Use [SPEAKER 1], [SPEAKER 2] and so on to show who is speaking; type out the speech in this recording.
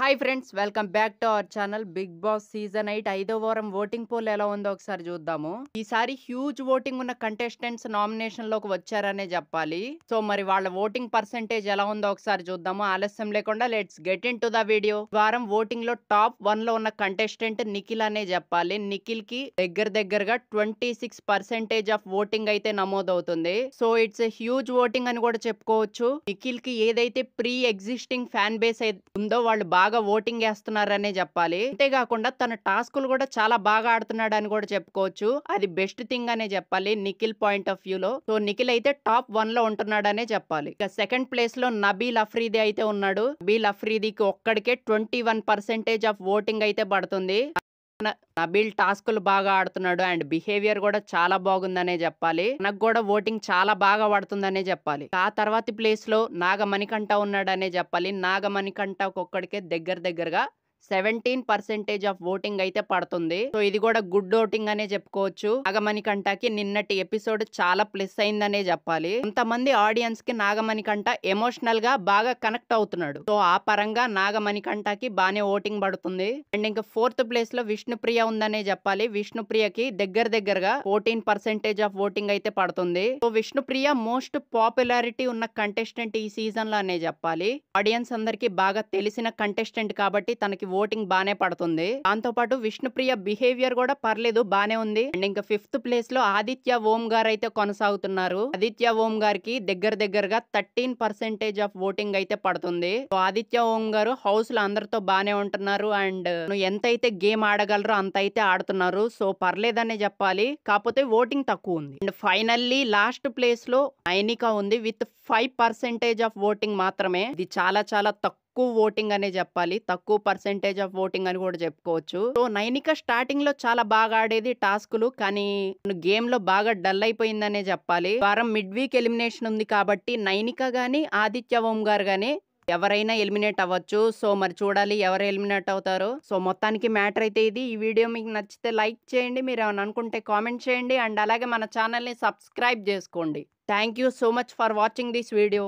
[SPEAKER 1] hi friends welcome back to our channel Big Boss season eight ఐదో వారం voting poll ఎలా ఉందో ఒకసారి చూద్దాము ఈసారి హ్యూజ్ ఓటింగ్ ఉన్న కంటెస్టెంట్స్ నామినేషన్ లోకి వచ్చారనే చెప్పాలి సో మరి వాళ్ళ ఓటింగ్ పర్సెంటేజ్ ఎలా ఉందో ఒకసారి చూద్దాము ఆలస్యం లేకుండా let's get into the video వారం ఓటింగ్ లో టాప్ వన్ లో ఉన్న కంటెస్టెంట్ నిఖిల్ అనే చెప్పాలి నిఖిల్ కి దగ్గర దగ్గరగా twenty six percentage of voting అయితే నమోదవుతుంది సో ఇట్స్ హ్యూజ్ ఓటింగ్ అని కూడా చెప్పుకోవచ్చు నిఖిల్ కి ఏదైతే ప్రీ ఎగ్జిస్టింగ్ ఫ్యాన్ బేస్ ఉందో వాళ్ళు బాగా ఓటింగ్ వేస్తున్నారనే చెప్పాలి అంతేకాకుండా తన టాస్కులు కూడా చాలా బాగా ఆడుతున్నాడు అని కూడా చెప్పుకోవచ్చు అది బెస్ట్ థింగ్ అనే చెప్పాలి నిఖిల్ పాయింట్ ఆఫ్ వ్యూ లో సో నిఖిల్ అయితే టాప్ వన్ లో ఉంటున్నాడనే చెప్పాలి ఇక సెకండ్ ప్లేస్ లో నబీల్ లఫ్రీది అయితే ఉన్నాడు నబీల్ అఫ్రీదికి ఒక్కడికే twenty one percentage of voting అయితే పడుతుంది నబీల్ టాస్కులు బాగా ఆడుతున్నాడు అండ్ బిహేవియర్ కూడా చాలా బాగుందనే చెప్పాలి నాకు కూడా ఓటింగ్ చాలా బాగా పడుతుందనే చెప్పాలి ఆ తర్వాత ప్లేస్ లో నాగమణికంఠ ఉన్నాడనే చెప్పాలి నాగమణికంఠ ఒక్కడికే దగ్గర దగ్గరగా సెవెంటీన్ పర్సెంటేజ్ ఆఫ్ ఓటింగ్ అయితే పడుతుంది సో ఇది కూడా గుడ్ ఓటింగ్ అనే చెప్పుకోవచ్చు నాగమణి కంటకి నిన్నటి ఎపిసోడ్ చాలా ప్లస్ అయిందనే చెప్పాలి కొంతమంది ఆడియన్స్ కి నాగమణి కంట ఎమోషనల్ గా బాగా కనెక్ట్ అవుతున్నాడు సో ఆ పరంగా నాగమణి కంటకి బానే ఓటింగ్ పడుతుంది అండ్ ఇంకా ఫోర్త్ ప్లేస్ లో విష్ణుప్రియ ఉందనే చెప్పాలి విష్ణుప్రియకి దగ్గర దగ్గరగా ఫోర్టీన్ పర్సెంటేజ్ ఆఫ్ ఓటింగ్ అయితే పడుతుంది సో విష్ణుప్రియ మోస్ట్ పాపులారిటీ ఉన్న కంటెస్టెంట్ ఈ సీజన్ లో అనే చెప్పాలి ఆడియన్స్ అందరికి బాగా తెలిసిన కంటెస్టెంట్ కాబట్టి తనకి ఓటింగ్ బానే పడుతుంది దాంతో పాటు విష్ణుప్రియ బిహేవియర్ కూడా పర్లేదు బానే ఉంది అండ్ ఇంకా ఫిఫ్త్ ప్లేస్ లో ఆదిత్య ఓం గారు అయితే కొనసాగుతున్నారు ఆదిత్య ఓం గారికి దగ్గర దగ్గరగా థర్టీన్ పర్సెంటేజ్ ఆఫ్ ఓటింగ్ అయితే పడుతుంది ఆదిత్య ఓం గారు హౌస్ లో అందరితో బానే ఉంటున్నారు అండ్ ఎంతైతే గేమ్ ఆడగలరో అంత అయితే ఆడుతున్నారు సో పర్లేదనే చెప్పాలి కాకపోతే ఓటింగ్ తక్కువ ఉంది అండ్ ఫైనల్లీ లాస్ట్ ప్లేస్ లో నైనికా ఉంది with five percentage of voting మాత్రమే ఇది చాలా చాలా తక్కువ తక్కువ ఓటింగ్ అనే చెప్పాలి తక్కువ పర్సెంటేజ్ ఆఫ్ ఓటింగ్ అని కూడా చెప్పుకోవచ్చు సో నైనిక స్టార్టింగ్ లో చాలా బాగా ఆడేది టాస్కులు కానీ గేమ్ లో బాగా డల్ అయిపోయిందనే చెప్పాలి వారం మిడ్ వీక్ ఎలిమినేషన్ ఉంది కాబట్టి నైనిక గాని ఆదిత్య ఓం గారు గాని ఎవరైనా ఎలిమినేట్ అవ్వచ్చు సో మరి చూడాలి ఎవరు ఎలిమినేట్ అవుతారో సో మొత్తానికి మ్యాటర్ అయితే ఇది ఈ వీడియో మీకు నచ్చితే లైక్ చేయండి మీరు ఏమైనా అనుకుంటే కామెంట్ చేయండి అండ్ అలాగే మన ఛానల్ని సబ్స్క్రైబ్ చేసుకోండి thank you so much for watching this video